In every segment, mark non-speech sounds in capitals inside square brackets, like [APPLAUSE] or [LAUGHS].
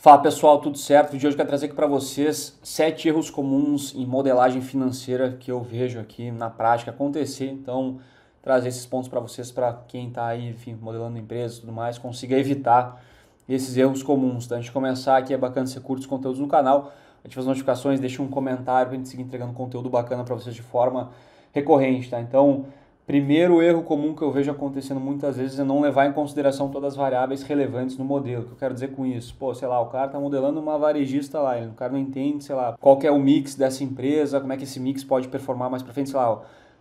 Fala pessoal, tudo certo? De hoje eu quero trazer aqui para vocês sete erros comuns em modelagem financeira que eu vejo aqui na prática acontecer. Então, trazer esses pontos para vocês, para quem está aí, enfim, modelando empresas e tudo mais, consiga evitar esses erros comuns. Então Antes de começar aqui, é bacana você curto os conteúdos no canal, ativa as notificações, deixa um comentário para a gente seguir entregando conteúdo bacana para vocês de forma recorrente, tá? Então, Primeiro erro comum que eu vejo acontecendo muitas vezes é não levar em consideração todas as variáveis relevantes no modelo. O que eu quero dizer com isso? Pô, sei lá, o cara tá modelando uma varejista lá, ele, o cara não entende, sei lá, qual é o mix dessa empresa, como é que esse mix pode performar mais para frente, sei lá,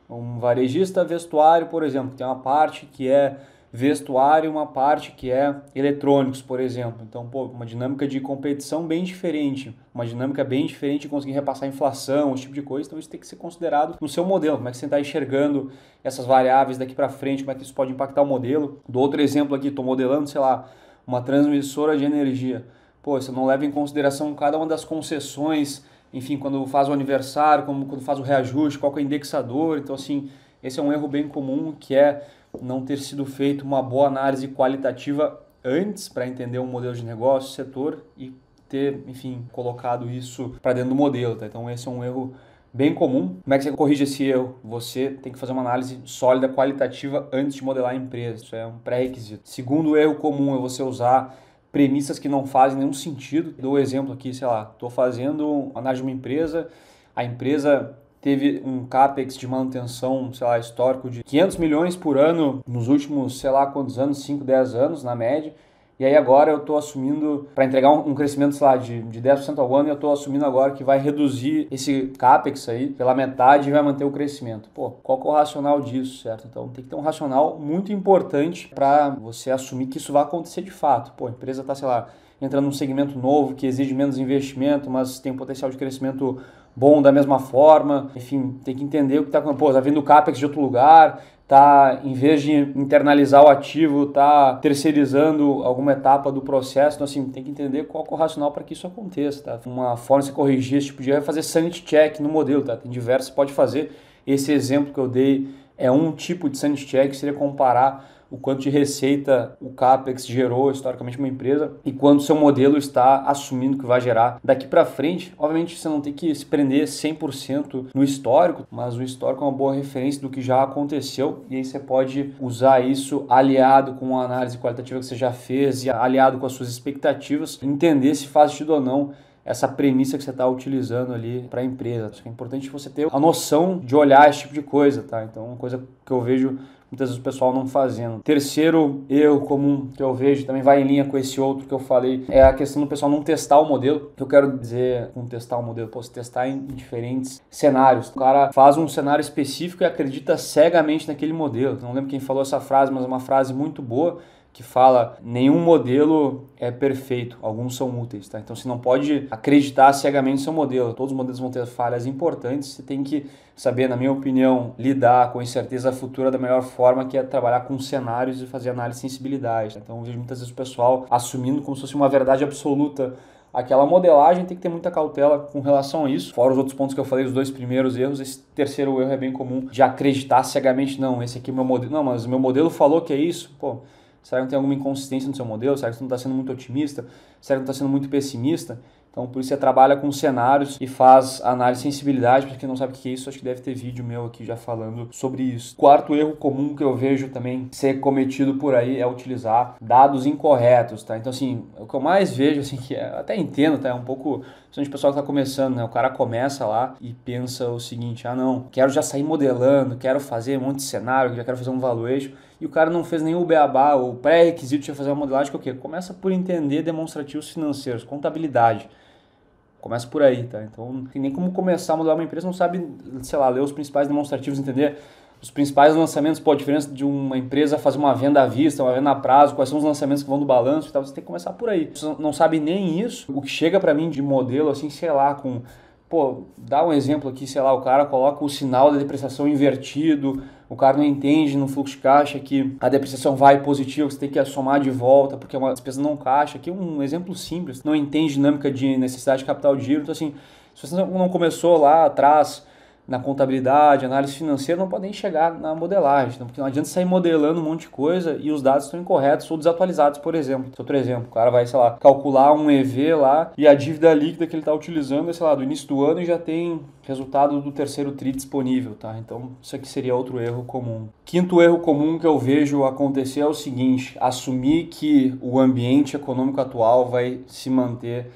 um varejista vestuário, por exemplo, que tem uma parte que é vestuário e uma parte que é eletrônicos, por exemplo. Então, pô, uma dinâmica de competição bem diferente, uma dinâmica bem diferente de conseguir repassar a inflação, esse tipo de coisa. Então, isso tem que ser considerado no seu modelo. Como é que você está enxergando essas variáveis daqui para frente? Como é que isso pode impactar o modelo? Do outro exemplo aqui, estou modelando, sei lá, uma transmissora de energia. Pô, você não leva em consideração cada uma das concessões, enfim, quando faz o aniversário, como quando faz o reajuste, qual é o indexador. Então, assim, esse é um erro bem comum que é não ter sido feito uma boa análise qualitativa antes para entender um modelo de negócio, setor e ter, enfim, colocado isso para dentro do modelo. Tá? Então esse é um erro bem comum. Como é que você corrige esse erro? Você tem que fazer uma análise sólida, qualitativa antes de modelar a empresa. Isso é um pré-requisito. Segundo erro comum é você usar premissas que não fazem nenhum sentido. Dou um exemplo aqui, sei lá, estou fazendo análise de uma empresa, a empresa teve um capex de manutenção, sei lá, histórico de 500 milhões por ano nos últimos, sei lá quantos anos, 5, 10 anos na média. E aí agora eu estou assumindo, para entregar um, crescimento, sei lá, de, de 10% ao ano, eu estou assumindo agora que vai reduzir esse CAPEX aí pela metade e vai manter o crescimento. Pô, qual que é o racional disso, certo? Então tem que ter um racional muito importante para você assumir que isso vai acontecer de fato. Pô, a empresa está, sei lá, entrando num segmento novo que exige menos investimento, mas tem um potencial de crescimento bom da mesma forma. Enfim, tem que entender o que está acontecendo. Pô, tá vindo o CAPEX de outro lugar, tá, em vez de internalizar o ativo, tá terceirizando alguma etapa do processo. Então, assim, tem que entender qual é o racional para que isso aconteça, tá? Uma forma de corrigir esse tipo de erro é fazer sanity check no modelo, tá? Tem diversos, pode fazer. Esse exemplo que eu dei é um tipo de sanity check, seria comparar o quanto de receita o CAPEX gerou historicamente uma empresa e quanto seu modelo está assumindo que vai gerar daqui para frente. Obviamente você não tem que se prender 100% no histórico, mas o histórico é uma boa referência do que já aconteceu e aí você pode usar isso aliado com a análise qualitativa que você já fez e aliado com as suas expectativas, entender se faz sentido ou não essa premissa que você está utilizando ali para a empresa. é importante você ter a noção de olhar esse tipo de coisa, tá? Então, uma coisa que eu vejo muitas vezes o pessoal não fazendo. Terceiro erro comum que eu vejo também vai em linha com esse outro que eu falei, é a questão do pessoal não testar o modelo. Que eu quero dizer com testar o modelo, posso testar em diferentes cenários. O cara faz um cenário específico e acredita cegamente naquele modelo. Não lembro quem falou essa frase, mas é uma frase muito boa que fala nenhum modelo é perfeito, alguns são úteis, tá? Então você não pode acreditar cegamente no seu modelo. Todos os modelos vão ter falhas importantes, você tem que saber, na minha opinião, lidar com a incerteza futura da melhor forma, que é trabalhar com cenários e fazer análise de sensibilidade. Tá? Então eu vejo muitas vezes o pessoal assumindo como se fosse uma verdade absoluta aquela modelagem tem que ter muita cautela com relação a isso. Fora os outros pontos que eu falei, os dois primeiros erros, esse terceiro erro é bem comum de acreditar cegamente, não, esse aqui é meu modelo, não, mas meu modelo falou que é isso, pô. Será que tem alguma inconsistência no seu modelo? Será que você não está sendo muito otimista? Será que não está sendo muito pessimista? Então, por isso você trabalha com cenários e faz análise de sensibilidade. porque quem não sabe o que é isso, acho que deve ter vídeo meu aqui já falando sobre isso. Quarto erro comum que eu vejo também ser cometido por aí é utilizar dados incorretos, tá? Então, assim, o que eu mais vejo, assim, que é, até entendo, tá? É um pouco, principalmente o pessoal que está começando, né? O cara começa lá e pensa o seguinte, ah, não, quero já sair modelando, quero fazer um monte de cenário, já quero fazer um valuation e o cara não fez nenhum beabá, o pré-requisito de fazer uma modelagem que é o quê? Começa por entender demonstrativos financeiros, contabilidade. Começa por aí, tá? Então não tem nem como começar a mudar uma empresa, não sabe, sei lá, ler os principais demonstrativos, entender os principais lançamentos, pô, a diferença de uma empresa fazer uma venda à vista, uma venda a prazo, quais são os lançamentos que vão do balanço e tal, você tem que começar por aí. Você não sabe nem isso. O que chega para mim de modelo, assim, sei lá, com Pô, dá um exemplo aqui, sei lá, o cara coloca o sinal da depreciação invertido, o cara não entende no fluxo de caixa que a depreciação vai positiva, você tem que somar de volta, porque é uma despesa não caixa. Aqui é um exemplo simples, não entende dinâmica de necessidade de capital de giro. Então, assim, se você não começou lá atrás na contabilidade, análise financeira, não podem chegar na modelagem. Então, porque não adianta sair modelando um monte de coisa e os dados estão incorretos ou desatualizados, por exemplo. Outro exemplo, o cara vai, sei lá, calcular um EV lá e a dívida líquida que ele está utilizando é, sei lá, do início do ano e já tem resultado do terceiro TRI disponível, tá? Então, isso aqui seria outro erro comum. Quinto erro comum que eu vejo acontecer é o seguinte, assumir que o ambiente econômico atual vai se manter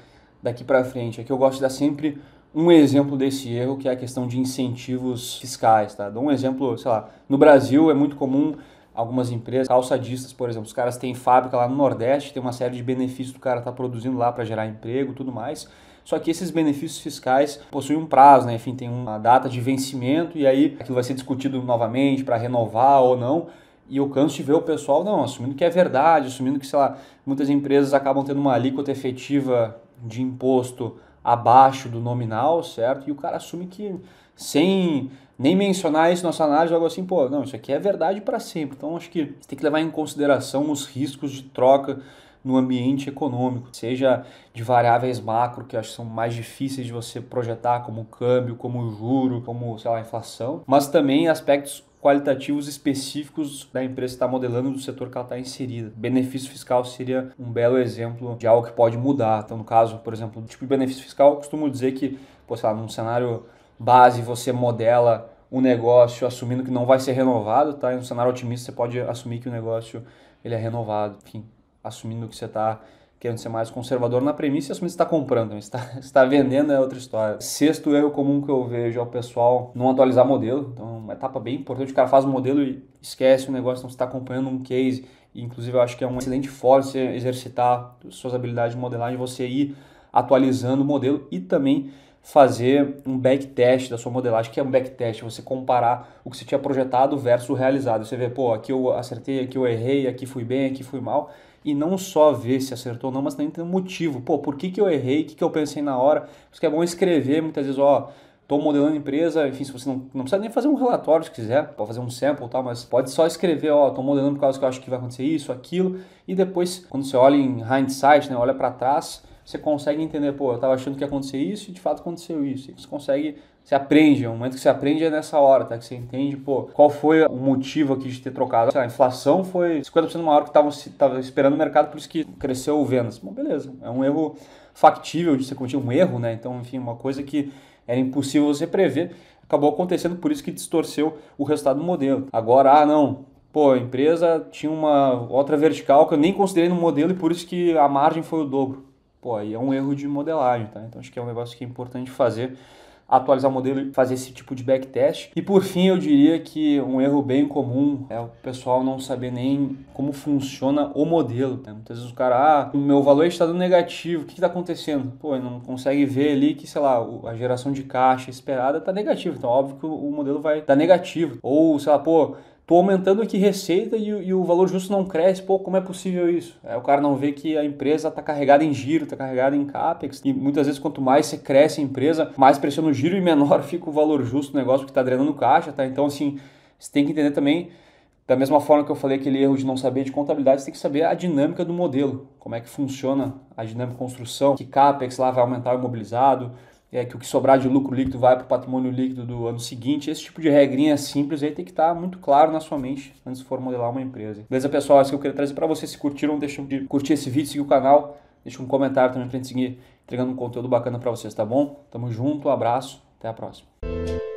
daqui para frente. Aqui eu gosto de dar sempre um exemplo desse erro, que é a questão de incentivos fiscais. Tá? Dou um exemplo, sei lá, no Brasil é muito comum algumas empresas, calçadistas, por exemplo, os caras têm fábrica lá no Nordeste, tem uma série de benefícios do cara tá produzindo lá para gerar emprego tudo mais. Só que esses benefícios fiscais possuem um prazo, né? enfim, tem uma data de vencimento e aí aquilo vai ser discutido novamente para renovar ou não. E eu canso de ver o pessoal, não, assumindo que é verdade, assumindo que, sei lá, muitas empresas acabam tendo uma alíquota efetiva de imposto abaixo do nominal, certo? E o cara assume que, sem nem mencionar isso nossa análise, algo assim, pô, não, isso aqui é verdade para sempre. Então acho que tem que levar em consideração os riscos de troca no ambiente econômico, seja de variáveis macro, que acho que são mais difíceis de você projetar, como câmbio, como juro, como, sei lá, inflação, mas também aspectos qualitativos específicos da empresa que está modelando do setor que ela está inserida. Benefício fiscal seria um belo exemplo de algo que pode mudar. Então, no caso, por exemplo, do tipo de benefício fiscal, eu costumo dizer que, pô, sei lá, num cenário base você modela o negócio assumindo que não vai ser renovado, tá? Em cenário otimista você pode assumir que o negócio ele é renovado, enfim, assumindo que você está querendo é ser é mais conservador na premissa, se está comprando, está está [LAUGHS] vendendo é outra história. Sexto erro comum que eu vejo é o pessoal não atualizar modelo. Então, é uma etapa bem importante, o cara faz o modelo e esquece o negócio, não está acompanhando um case. E, inclusive, eu acho que é um excelente fórum você exercitar suas habilidades de modelagem, você ir atualizando o modelo e também fazer um backtest da sua modelagem, que é um backtest, você comparar o que você tinha projetado versus o realizado. Você vê, pô, aqui eu acertei, aqui eu errei, aqui fui bem, aqui fui mal e não só ver se acertou ou não, mas também ter um motivo. Pô, por que, que eu errei? O que, que eu pensei na hora? Porque é bom escrever muitas vezes, ó. tô modelando empresa, enfim, se você não, não precisa nem fazer um relatório se quiser, pode fazer um sample e tal, mas pode só escrever, ó, tô modelando por causa que eu acho que vai acontecer isso, aquilo, e depois, quando você olha em hindsight, né, olha para trás, você consegue entender, pô, eu estava achando que ia acontecer isso e de fato aconteceu isso. Você consegue, você aprende, o é momento que você aprende é nessa hora, tá? Que você entende, pô, qual foi o motivo aqui de ter trocado. Sei lá, a inflação foi 50% maior que estava tava esperando o mercado, por isso que cresceu o vendas. Bom, beleza, é um erro factível de você cometer um erro, né? Então, enfim, uma coisa que era impossível você prever, acabou acontecendo, por isso que distorceu o resultado do modelo. Agora, ah, não, pô, a empresa tinha uma outra vertical que eu nem considerei no modelo e por isso que a margem foi o dobro pô, aí é um erro de modelagem, tá? Então acho que é um negócio que é importante fazer atualizar o modelo e fazer esse tipo de backtest. E por fim, eu diria que um erro bem comum é o pessoal não saber nem como funciona o modelo. Né? Muitas vezes o cara, ah, o meu valor está dando negativo, o que está acontecendo? Pô, ele não consegue ver ali que, sei lá, a geração de caixa esperada está negativa. Então, óbvio que o modelo vai tá negativo. Ou, sei lá, pô, tô aumentando aqui receita e, e, o valor justo não cresce, pô, como é possível isso? É, o cara não vê que a empresa está carregada em giro, está carregada em capex, e muitas vezes quanto mais você cresce a empresa, mais pressiona o giro e menor [LAUGHS] fica o valor justo do negócio que está drenando caixa, tá? Então, assim, você tem que entender também, da mesma forma que eu falei aquele erro de não saber de contabilidade, você tem que saber a dinâmica do modelo, como é que funciona a dinâmica de construção, que capex lá vai aumentar o imobilizado, é, que o que sobrar de lucro líquido vai para o patrimônio líquido do ano seguinte. Esse tipo de regrinha simples aí tem que estar tá muito claro na sua mente antes de for modelar uma empresa. Beleza, pessoal? Isso que eu queria trazer para vocês. Se curtiram, deixam de curtir esse vídeo, seguir o canal, deixa um comentário também para gente seguir entregando um conteúdo bacana para vocês, tá bom? Tamo junto, um abraço, até a próxima.